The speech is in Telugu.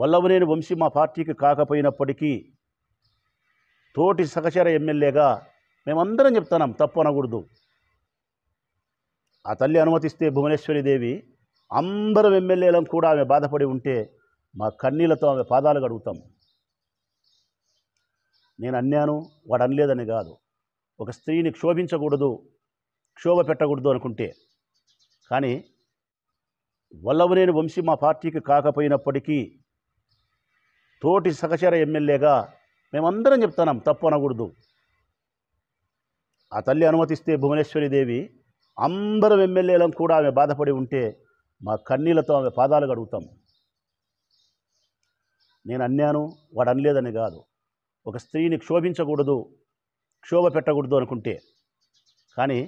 వల్లవనేని వంశీ మా పార్టీకి కాకపోయినప్పటికీ తోటి సహచర ఎమ్మెల్యేగా మేమందరం చెప్తున్నాం తప్పు అనకూడదు ఆ తల్లి అనుమతిస్తే భువనేశ్వరిదేవి అందరం ఎమ్మెల్యేలను కూడా ఆమె బాధపడి ఉంటే మా కన్నీళ్లతో ఆమె పాదాలు గడుగుతాం నేను అన్నాను వాడు అనలేదని కాదు ఒక స్త్రీని క్షోభించకూడదు క్షోభ పెట్టకూడదు అనుకుంటే కానీ వల్లవనేని వంశీ మా పార్టీకి కాకపోయినప్పటికీ తోటి సహచర ఎమ్మెల్యేగా మేమందరం చెప్తున్నాం తప్పు అనకూడదు ఆ తల్లి అనుమతిస్తే భువనేశ్వరిదేవి అందరం ఎమ్మెల్యేలను కూడా ఆమె బాధపడి ఉంటే మా కన్నీళ్లతో ఆమె పాదాలు గడుగుతాం నేను అన్నాను వాడు అనలేదని కాదు ఒక స్త్రీని క్షోభించకూడదు క్షోభ పెట్టకూడదు అనుకుంటే కానీ